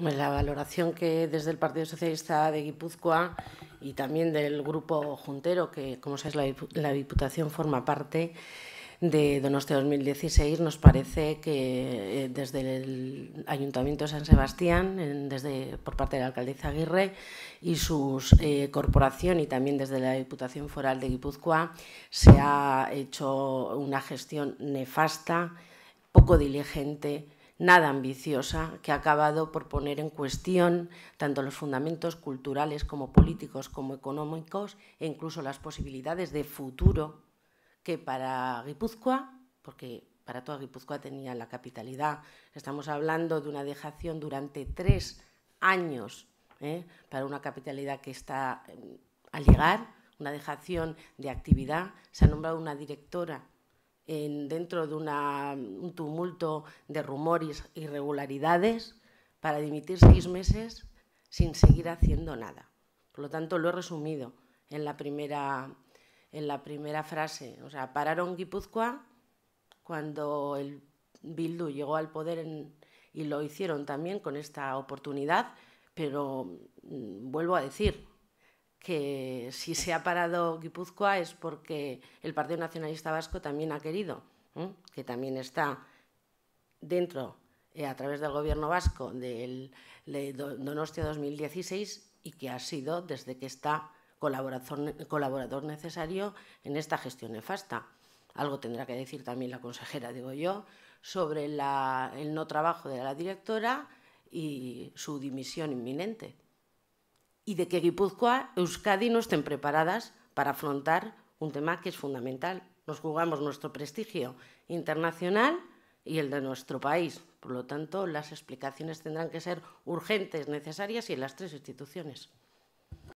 La valoración que desde el Partido Socialista de Guipúzcoa y también del grupo juntero, que como sabes la Diputación forma parte de Donostia 2016, nos parece que eh, desde el Ayuntamiento de San Sebastián, desde, por parte de la alcaldesa Aguirre y su eh, corporación y también desde la Diputación Foral de Guipúzcoa, se ha hecho una gestión nefasta, poco diligente, nada ambiciosa que ha acabado por poner en cuestión tanto los fundamentos culturales como políticos como económicos e incluso las posibilidades de futuro que para Guipúzcoa, porque para toda Guipúzcoa tenía la capitalidad, estamos hablando de una dejación durante tres años ¿eh? para una capitalidad que está em, al llegar, una dejación de actividad, se ha nombrado una directora dentro de un tumulto de rumores, irregularidades, para dimitir seis meses sin seguir haciendo nada. Por lo tanto, lo he resumido en la primera, en la primera frase. O sea, pararon Guipúzcoa cuando el Bildu llegó al poder y lo hicieron también con esta oportunidad, pero mm, vuelvo a decir, que si se ha parado Guipúzcoa es porque el Partido Nacionalista Vasco también ha querido, que también está dentro, eh, a través del Gobierno vasco, del, de Donostia 2016 y que ha sido desde que está colaborador, necesario en esta gestión nefasta. Algo tendrá que decir también la consejera, digo yo, sobre el no trabajo de la directora y su dimisión inminente y de que Guipúzcoa, Euskadi no estén preparadas para afrontar un tema que es fundamental. Nos jugamos nuestro prestigio internacional y el de nuestro país. Por lo tanto, las explicaciones tendrán que ser urgentes, necesarias y en las tres instituciones.